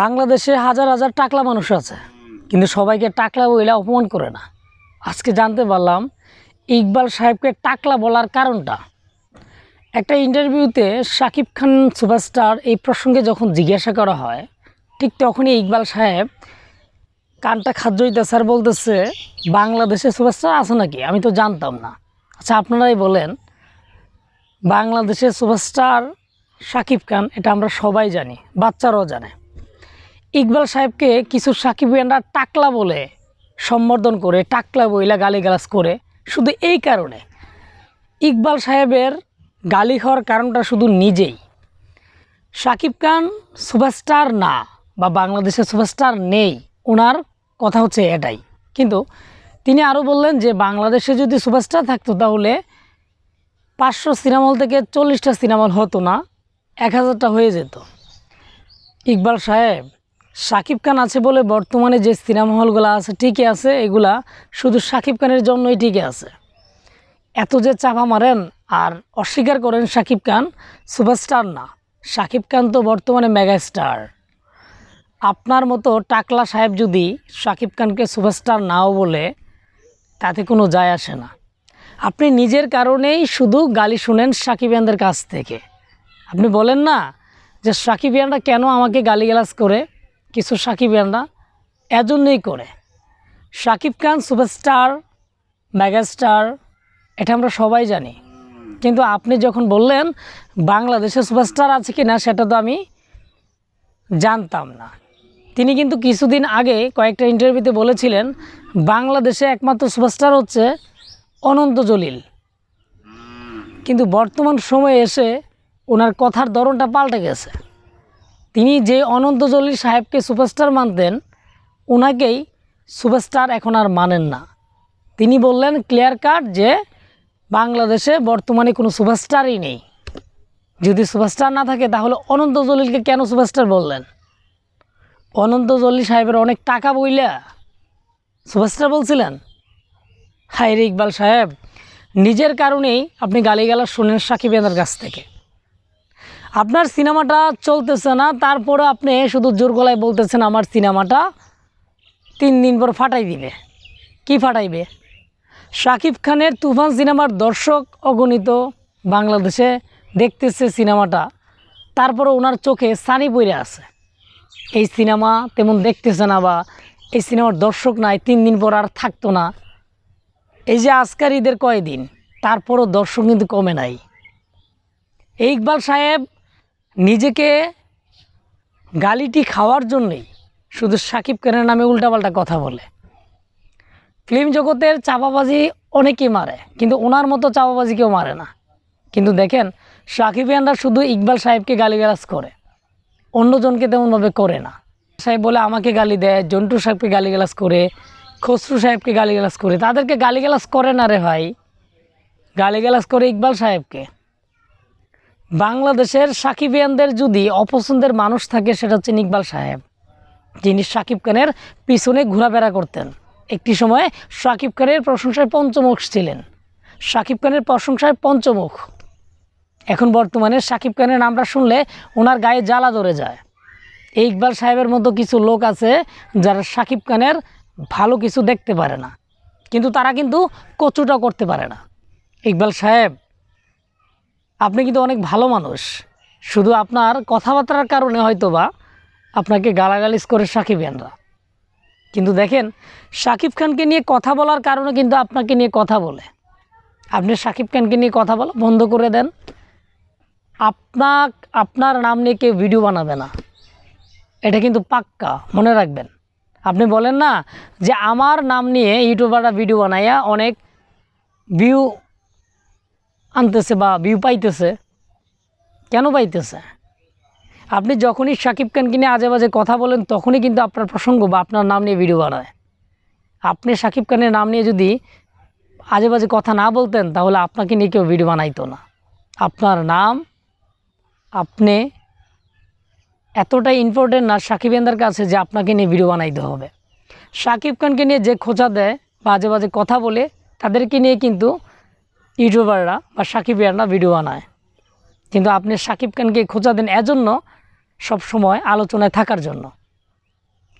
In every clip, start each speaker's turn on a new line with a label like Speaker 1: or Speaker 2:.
Speaker 1: বাংলাদেশে হাজার হাজার টাকলা মানুষ আছে কিন্তু সবাইকে টাকলা বইলা অপমান করে না আজকে জানতে পারলাম ইকবাল সাহেবকে টাকলা বলার কারণটা একটা ইন্টারভিউতে সাকিব খান সুপারস্টার এই প্রসঙ্গে যখন জিজ্ঞাসা করা হয় ঠিক তখনই ইকবাল সাহেব কানটা খাদ্যইতা স্যার বলতেছে বাংলাদেশে সুপারস্টার আছে নাকি আমি তো জানতাম না আচ্ছা আপনারাই বলেন বাংলাদেশের সুপারস্টার সাকিব খান এটা আমরা সবাই জানি বাচ্চারাও জানে ইকবাল সাহেবকে কিছু সাকিবিয়ানরা টাকলা বলে সম্বর্ধন করে টাকলা বইলা গালিগালাজ করে শুধু এই কারণে ইকবাল সাহেবের গালি হওয়ার কারণটা শুধু নিজেই সাকিব খান সুপারস্টার না বা বাংলাদেশের সুপারস্টার নেই ওনার কথা হচ্ছে এটাই কিন্তু তিনি আরও বললেন যে বাংলাদেশে যদি সুপারস্টার থাকতো তাহলে পাঁচশো সিনেমল থেকে চল্লিশটা সিনেমল হতো না এক হাজারটা হয়ে যেত ইকবাল সাহেব শাকিব খান আছে বলে বর্তমানে যে সিনেমা হলগুলো আছে ঠিকই আছে এগুলা শুধু শাকিব খানের জন্যই ঠিকই আছে এত যে চাপা মারেন আর অস্বীকার করেন শাকিব খান সুপারস্টার না সাকিব খান তো বর্তমানে মেগাস্টার আপনার মতো টাকলা সাহেব যদি শাকিব খানকে সুপারস্টার নাও বলে তাতে কোনো যায় আসে না আপনি নিজের কারণেই শুধু গালি শুনেন সাকিবিয়ানদের কাছ থেকে আপনি বলেন না যে সাকিবিয়ানরা কেন আমাকে গালিগালাজ করে কিছু না এজন্যই করে সাকিব খান সুপারস্টার মেগাস্টার এটা আমরা সবাই জানি কিন্তু আপনি যখন বললেন বাংলাদেশে সুপারস্টার আছে কি না সেটা তো আমি জানতাম না তিনি কিন্তু কিছুদিন আগে কয়েকটা ইন্টারভিউতে বলেছিলেন বাংলাদেশে একমাত্র সুপারস্টার হচ্ছে অনন্ত জলিল কিন্তু বর্তমান সময়ে এসে ওনার কথার ধরনটা পাল্টে গেছে তিনি যে অনন্ত জলিল সাহেবকে সুপারস্টার মানতেন ওনাকেই সুপারস্টার এখন আর মানেন না তিনি বললেন ক্লিয়ার কাট যে বাংলাদেশে বর্তমানে কোনো সুপারস্টারই নেই যদি সুপারস্টার না থাকে তাহলে অনন্ত জলিলকে কেন সুপারস্টার বললেন অনন্ত জলিল সাহেবের অনেক টাকা বইলা সুপারস্টার বলছিলেন হায়রে ইকবাল সাহেব নিজের কারণেই আপনি গালিগালা শুনেন সাকিবেদের কাছ থেকে আপনার সিনেমাটা চলতেছে না তারপরে আপনি শুধু জোর গলায় বলতেছেন আমার সিনেমাটা তিন দিন পর ফাটাই দিবে কি ফাটাইবে শাকিব খানের তুফান সিনেমার দর্শক অগণিত বাংলাদেশে দেখতেছে সিনেমাটা তারপরে ওনার চোখে সানি পড়ে আছে এই সিনেমা তেমন দেখতেছে না বা এই সিনেমার দর্শক নাই তিন দিন পর আর থাকতো না এই যে আজকার ঈদের কয়দিন তারপরও দর্শক কিন্তু কমে নাই এই ইকবাল সাহেব নিজেকে গালিটি খাওয়ার জন্যই শুধু সাকিব খানের নামে উল্টাপাল্টা কথা বলে ফিল্ম জগতের চাপাবাজি অনেকেই মারে কিন্তু ওনার মতো চাপাবাজি কেউ মারে না কিন্তু দেখেন সাকিব খানরা শুধু ইকবাল সাহেবকে গালিগালাজ করে অন্যজনকে তেমনভাবে করে না সাহেব বলে আমাকে গালি দেয় জন্টু সাহেবকে গালিগালাজ করে খসরু সাহেবকে গালিগালাজ করে তাদেরকে গালিগালাজ করে না রে ভাই গালিগালাজ করে ইকবাল সাহেবকে বাংলাদেশের সাকিবিয়ানদের যদি অপছন্দের মানুষ থাকে সেটা হচ্ছে ইকবাল সাহেব যিনি সাকিব খানের পিছনে ঘোরাফেরা করতেন একটি সময় সাকিব খানের প্রশংসায় পঞ্চমুখ ছিলেন সাকিব খানের প্রশংসায় পঞ্চমুখ এখন বর্তমানে সাকিব খানের নামটা শুনলে ওনার গায়ে জ্বালা ধরে যায় এই ইকবাল সাহেবের মতো কিছু লোক আছে যারা সাকিব খানের ভালো কিছু দেখতে পারে না কিন্তু তারা কিন্তু কচুটা করতে পারে না ইকবাল সাহেব আপনি কিন্তু অনেক ভালো মানুষ শুধু আপনার কথাবার্তার কারণে হয়তো বা আপনাকে গালাগালিজ করে খানরা কিন্তু দেখেন সাকিব খানকে নিয়ে কথা বলার কারণে কিন্তু আপনাকে নিয়ে কথা বলে আপনি সাকিব খানকে নিয়ে কথা বলা বন্ধ করে দেন আপনার আপনার নাম নিয়ে কেউ ভিডিও বানাবে না এটা কিন্তু পাক্কা মনে রাখবেন আপনি বলেন না যে আমার নাম নিয়ে ইউটিউবাররা ভিডিও বানাইয়া অনেক ভিউ আনতেছে বা ভিউ পাইতেছে কেন পাইতেছে আপনি যখনই সাকিব খানকে নিয়ে আজে বাজে কথা বলেন তখনই কিন্তু আপনার প্রসঙ্গ বা আপনার নাম নিয়ে ভিডিও বানায় আপনি সাকিব খানের নাম নিয়ে যদি আজে বাজে কথা না বলতেন তাহলে আপনাকে নিয়ে কেউ ভিডিও বানাইতো না আপনার নাম আপনি এতটাই ইম্পর্টেন্ট না সাকিব এন্দার কাছে যে আপনাকে নিয়ে ভিডিও বানাইতে হবে সাকিব খানকে নিয়ে যে খোঁচা দেয় বা আজে বাজে কথা বলে তাদেরকে নিয়ে কিন্তু ইউটিউবাররা বা সাকিবিয়াররা ভিডিও বানায় কিন্তু আপনি সাকিব খানকে খোঁজা দেন এজন্য সবসময় আলোচনায় থাকার জন্য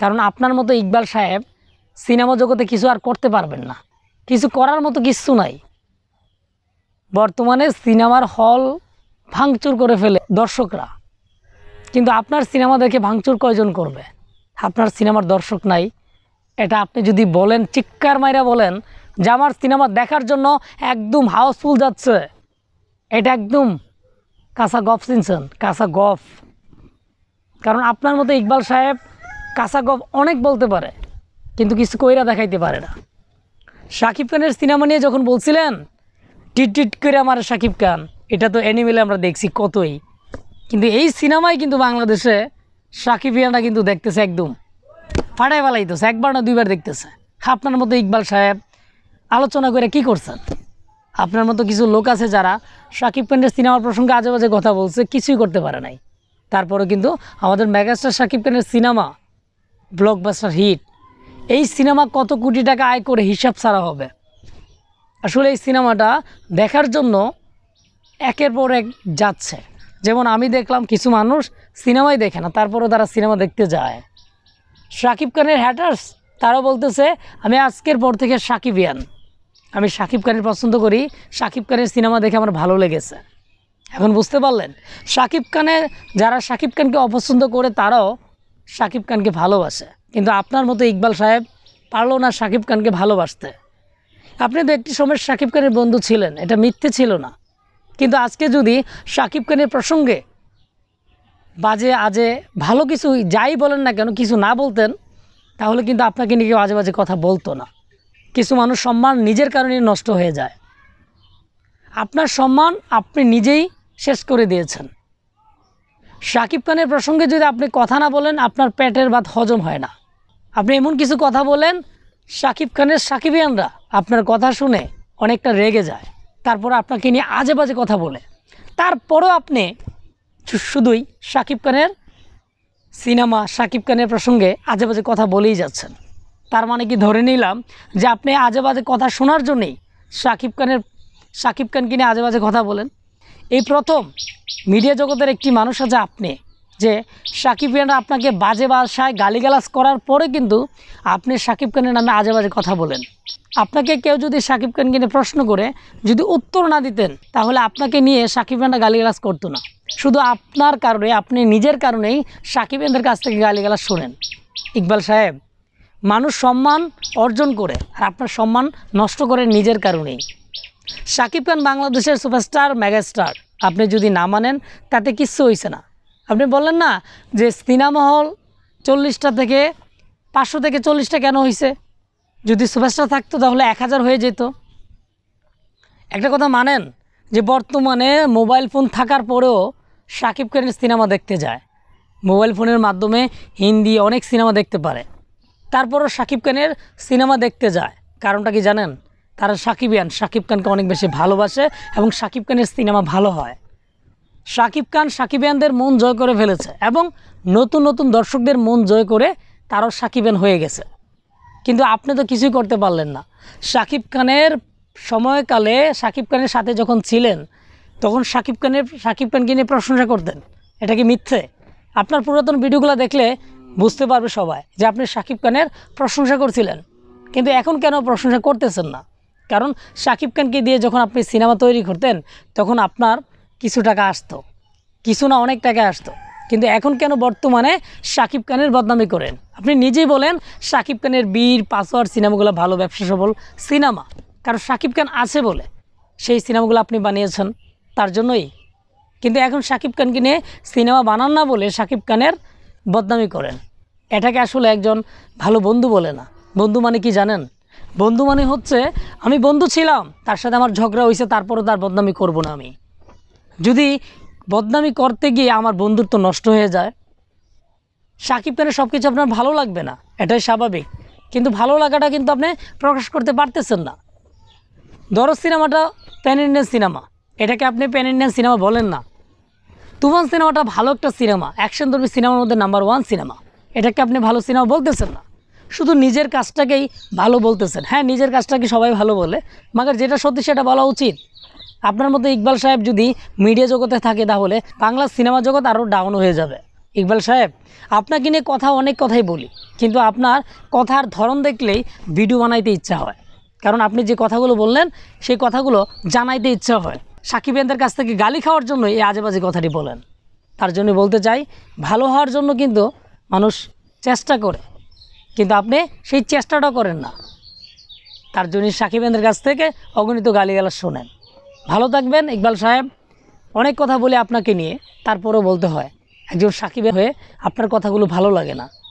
Speaker 1: কারণ আপনার মতো ইকবাল সাহেব সিনেমা জগতে কিছু আর করতে পারবেন না কিছু করার মতো কিছু নাই বর্তমানে সিনেমার হল ভাঙচুর করে ফেলে দর্শকরা কিন্তু আপনার সিনেমা দেখে ভাঙচুর কয়জন করবে আপনার সিনেমার দর্শক নাই এটা আপনি যদি বলেন চিক্কার মাইরা বলেন যে আমার সিনেমা দেখার জন্য একদম হাউসফুল যাচ্ছে এটা একদম কাঁচা গফ চিনছেন কাঁচা গফ কারণ আপনার মতো ইকবাল সাহেব কাঁচা গফ অনেক বলতে পারে কিন্তু কিছু কইরা দেখাইতে পারে না শাকিব খানের সিনেমা নিয়ে যখন বলছিলেন টিট টিট করে আমার শাকিব খান এটা তো অ্যানিমেলে আমরা দেখছি কতই কিন্তু এই সিনেমায় কিন্তু বাংলাদেশে শাকিবিয়ানা কিন্তু দেখতেছে একদম ফাটাই তো একবার না দুইবার দেখতেছে আপনার মতো ইকবাল সাহেব আলোচনা করে কি করছেন আপনার মতো কিছু লোক আছে যারা শাকিব খানের সিনেমার প্রসঙ্গে আজে বাজে কথা বলছে কিছুই করতে পারে নাই তারপরে কিন্তু আমাদের মেগাস্টার শাকিব খানের সিনেমা ব্লকবাস্টার হিট এই সিনেমা কত কোটি টাকা আয় করে হিসাব ছাড়া হবে আসলে এই সিনেমাটা দেখার জন্য একের পর এক যাচ্ছে যেমন আমি দেখলাম কিছু মানুষ সিনেমাই দেখে না তারপরেও তারা সিনেমা দেখতে যায় শাকিব খানের হ্যাটার্স তারা বলতেছে আমি আজকের পর থেকে সাকিবিয়ান আমি সাকিব খানের পছন্দ করি সাকিব খানের সিনেমা দেখে আমার ভালো লেগেছে এখন বুঝতে পারলেন সাকিব খানের যারা সাকিব খানকে অপছন্দ করে তারাও সাকিব খানকে ভালোবাসে কিন্তু আপনার মতো ইকবাল সাহেব পারল না সাকিব খানকে ভালোবাসতে আপনি তো একটি সময় সাকিব খানের বন্ধু ছিলেন এটা মিথ্যে ছিল না কিন্তু আজকে যদি সাকিব খানের প্রসঙ্গে বাজে আজে ভালো কিছু যাই বলেন না কেন কিছু না বলতেন তাহলে কিন্তু আপনাকে নিয়ে বাজে বাজে কথা বলতো না কিছু মানুষ সম্মান নিজের কারণে নষ্ট হয়ে যায় আপনার সম্মান আপনি নিজেই শেষ করে দিয়েছেন শাকিব খানের প্রসঙ্গে যদি আপনি কথা না বলেন আপনার পেটের ভাত হজম হয় না আপনি এমন কিছু কথা বলেন শাকিব খানের সাকিবিয়ানরা আপনার কথা শুনে অনেকটা রেগে যায় তারপর আপনাকে নিয়ে আজে বাজে কথা বলে তারপরও আপনি শুধুই শাকিব খানের সিনেমা শাকিব খানের প্রসঙ্গে আজে বাজে কথা বলেই যাচ্ছেন তার মানে কি ধরে নিলাম যে আপনি আজেবাজে কথা শোনার জন্যেই শাকিব খানের শাকিব খানকে নিয়ে আজেবাজে কথা বলেন এই প্রথম মিডিয়া জগতের একটি মানুষ আছে আপনি যে সাকিব খানরা আপনাকে বাজে বাসায় গালিগালাজ করার পরে কিন্তু আপনি সাকিব খানের নামে আজে বাজে কথা বলেন আপনাকে কেউ যদি সাকিব খানকে নিয়ে প্রশ্ন করে যদি উত্তর না দিতেন তাহলে আপনাকে নিয়ে সাকিব খানরা গালিগালাজ করতো না শুধু আপনার কারণে আপনি নিজের কারণেই সাকিব খানদের কাছ থেকে গালিগালাস শোনেন ইকবাল সাহেব মানুষ সম্মান অর্জন করে আর আপনার সম্মান নষ্ট করে নিজের কারণেই সাকিব খান বাংলাদেশের সুপারস্টার মেগাস্টার আপনি যদি না মানেন তাতে কিচ্ছু হয়েছে না আপনি বললেন না যে সিনেমা হল চল্লিশটা থেকে পাঁচশো থেকে চল্লিশটা কেন হয়েছে যদি সুপারস্টার থাকতো তাহলে এক হাজার হয়ে যেত একটা কথা মানেন যে বর্তমানে মোবাইল ফোন থাকার পরেও সাকিব খানের সিনেমা দেখতে যায় মোবাইল ফোনের মাধ্যমে হিন্দি অনেক সিনেমা দেখতে পারে তারপরও সাকিব খানের সিনেমা দেখতে যায় কারণটা কি জানেন তারা আন সাকিব খানকে অনেক বেশি ভালোবাসে এবং সাকিব খানের সিনেমা ভালো হয় সাকিব খান সাকিবিয়ানদের মন জয় করে ফেলেছে এবং নতুন নতুন দর্শকদের মন জয় করে তারাও আন হয়ে গেছে কিন্তু আপনি তো কিছুই করতে পারলেন না সাকিব খানের সময়কালে সাকিব খানের সাথে যখন ছিলেন তখন সাকিব খানের সাকিব খানকে নিয়ে প্রশংসা করতেন এটা কি মিথ্যে আপনার পুরাতন ভিডিওগুলো দেখলে বুঝতে পারবে সবাই যে আপনি শাকিব খানের প্রশংসা করছিলেন কিন্তু এখন কেন প্রশংসা করতেছেন না কারণ শাকিব খানকে দিয়ে যখন আপনি সিনেমা তৈরি করতেন তখন আপনার কিছু টাকা আসতো কিছু না অনেক টাকা আসতো কিন্তু এখন কেন বর্তমানে শাকিব খানের বদনামি করেন আপনি নিজেই বলেন শাকিব খানের বীর পাসওয়ার সিনেমাগুলো ভালো ব্যবসা সফল সিনেমা কারণ শাকিব খান আছে বলে সেই সিনেমাগুলো আপনি বানিয়েছেন তার জন্যই কিন্তু এখন শাকিব খানকে নিয়ে সিনেমা বানান না বলে শাকিব খানের বদনামি করেন এটাকে আসলে একজন ভালো বন্ধু বলে না বন্ধু মানে কি জানেন বন্ধু মানে হচ্ছে আমি বন্ধু ছিলাম তার সাথে আমার ঝগড়া হয়েছে তারপরও তার বদনামি করব না আমি যদি বদনামি করতে গিয়ে আমার বন্ধুত্ব নষ্ট হয়ে যায় সাকিব খানের সব কিছু আপনার ভালো লাগবে না এটাই স্বাভাবিক কিন্তু ভালো লাগাটা কিন্তু আপনি প্রকাশ করতে পারতেছেন না দরজ সিনেমাটা প্যান ইন্ডিয়ান সিনেমা এটাকে আপনি প্যান ইন্ডিয়ান সিনেমা বলেন না তুফান সিনেমাটা ভালো একটা সিনেমা অ্যাকশন ধর্মী সিনেমার মধ্যে নাম্বার ওয়ান সিনেমা এটাকে আপনি ভালো সিনেমা বলতেছেন না শুধু নিজের কাজটাকেই ভালো বলতেছেন হ্যাঁ নিজের কাজটাকে সবাই ভালো বলে মাগার যেটা সত্যি সেটা বলা উচিত আপনার মতো ইকবাল সাহেব যদি মিডিয়া জগতে থাকে তাহলে বাংলা সিনেমা জগৎ আরও ডাউন হয়ে যাবে ইকবাল সাহেব আপনাকে নিয়ে কথা অনেক কথাই বলি কিন্তু আপনার কথার ধরন দেখলেই ভিডিও বানাইতে ইচ্ছা হয় কারণ আপনি যে কথাগুলো বললেন সেই কথাগুলো জানাইতে ইচ্ছা হয় সাকিবেনদের কাছ থেকে গালি খাওয়ার জন্য এই আজেবাজে কথাটি বলেন তার জন্য বলতে চাই ভালো হওয়ার জন্য কিন্তু মানুষ চেষ্টা করে কিন্তু আপনি সেই চেষ্টাটা করেন না তার জন্য সাকিবেনদের কাছ থেকে অগণিত গালিগালাজ শোনেন ভালো থাকবেন ইকবাল সাহেব অনেক কথা বলে আপনাকে নিয়ে তারপরও বলতে হয় একজন সাকিবের হয়ে আপনার কথাগুলো ভালো লাগে না